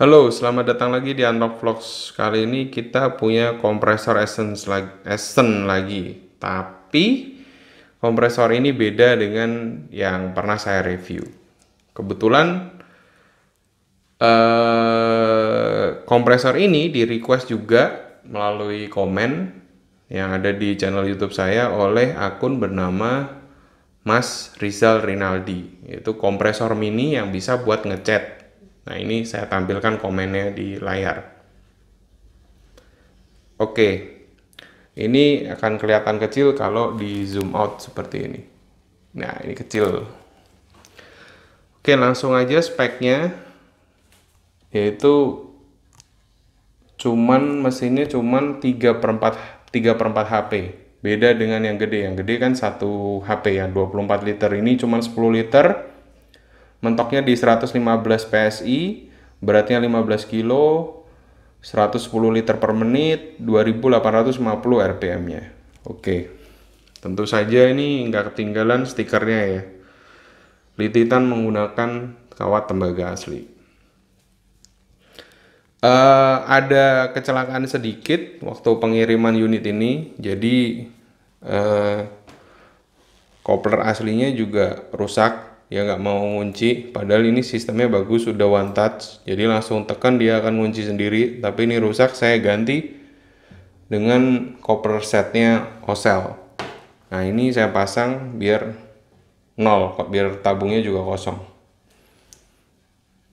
Halo, selamat datang lagi di Unlock Vlogs. Kali ini kita punya kompresor Essence lagi, Essence lagi. Tapi kompresor ini beda dengan yang pernah saya review. Kebetulan eh, kompresor ini di request juga melalui komen yang ada di channel YouTube saya oleh akun bernama Mas Rizal Rinaldi, yaitu kompresor mini yang bisa buat ngecat Nah, ini saya tampilkan komennya di layar. Oke. Ini akan kelihatan kecil kalau di zoom out seperti ini. Nah, ini kecil. Oke, langsung aja speknya yaitu cuman mesinnya cuman 3 per 4, 3 per 4 HP beda dengan yang gede yang gede kan satu HP yang 24 liter ini cuman 10 liter mentoknya di 115 PSI, beratnya 15 kilo, 110 liter per menit, 2850 RPM-nya. Oke, tentu saja ini nggak ketinggalan stikernya ya. Lititan menggunakan kawat tembaga asli. Uh, ada kecelakaan sedikit waktu pengiriman unit ini, jadi uh, kopler aslinya juga rusak Ya nggak mau ngunci padahal ini sistemnya bagus sudah one touch jadi langsung tekan dia akan ngunci sendiri tapi ini rusak saya ganti dengan copper setnya osel nah ini saya pasang biar nol biar tabungnya juga kosong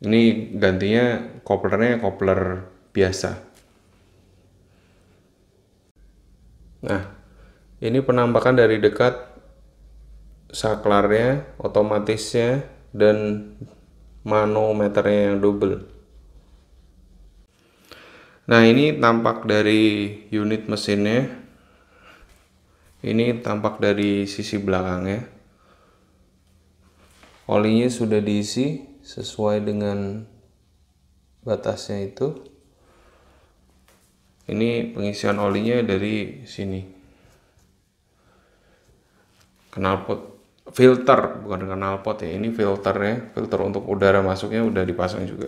ini gantinya koplernya kopler biasa nah ini penampakan dari dekat saklarnya, otomatisnya, dan manometernya yang double. Nah ini tampak dari unit mesinnya. Ini tampak dari sisi belakangnya. Olinya sudah diisi sesuai dengan batasnya itu. Ini pengisian olinya dari sini. Knalpot filter bukan dengan knalpot ya ini filternya filter untuk udara masuknya udah dipasang juga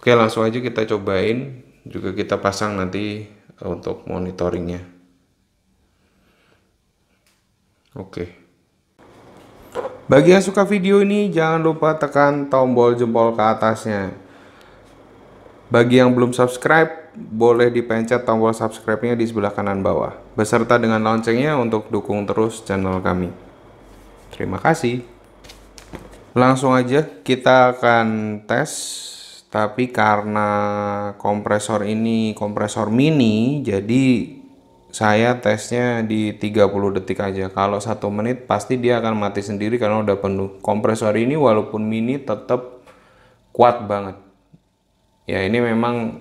oke langsung aja kita cobain juga kita pasang nanti e, untuk monitoringnya oke bagi yang suka video ini jangan lupa tekan tombol jempol ke atasnya bagi yang belum subscribe boleh dipencet tombol subscribe-nya di sebelah kanan bawah beserta dengan loncengnya untuk dukung terus channel kami Terima kasih. Langsung aja kita akan tes tapi karena kompresor ini kompresor mini jadi saya tesnya di 30 detik aja kalau satu menit pasti dia akan mati sendiri karena udah penuh kompresor ini walaupun mini tetap kuat banget ya ini memang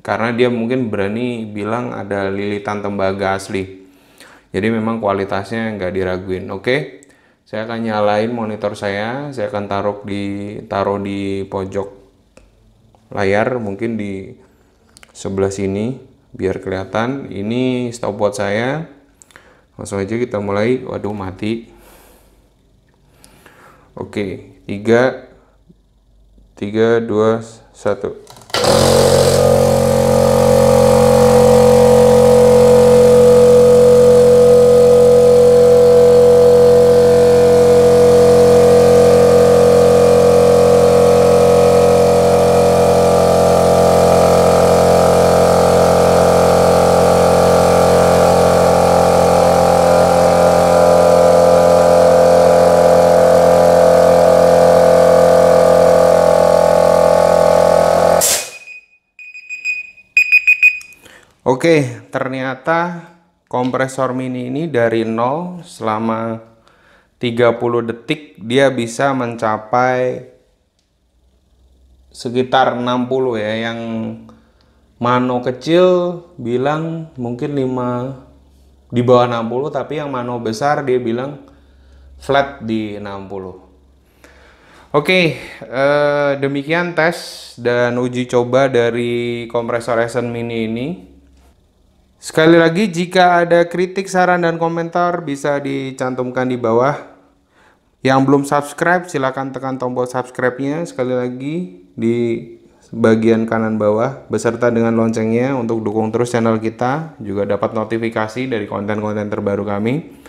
karena dia mungkin berani bilang ada lilitan tembaga asli jadi memang kualitasnya nggak diraguin oke saya akan nyalain monitor saya saya akan taruh di taruh di pojok layar mungkin di sebelah sini biar kelihatan ini stopwatch saya langsung aja kita mulai waduh mati oke tiga 3 2 1 Oke, ternyata kompresor mini ini dari nol selama 30 detik dia bisa mencapai sekitar 60 ya yang mano kecil bilang mungkin 5 di bawah 60 tapi yang mano besar dia bilang flat di 60 oke eh, demikian tes dan uji coba dari kompresor essen Mini ini Sekali lagi, jika ada kritik, saran, dan komentar bisa dicantumkan di bawah. Yang belum subscribe, silahkan tekan tombol subscribe-nya sekali lagi di bagian kanan bawah beserta dengan loncengnya untuk dukung terus channel kita juga dapat notifikasi dari konten-konten terbaru kami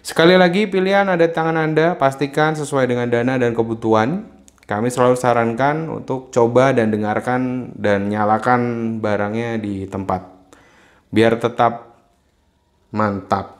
sekali lagi pilihan ada tangan anda pastikan sesuai dengan dana dan kebutuhan kami selalu sarankan untuk coba dan dengarkan dan nyalakan barangnya di tempat biar tetap mantap.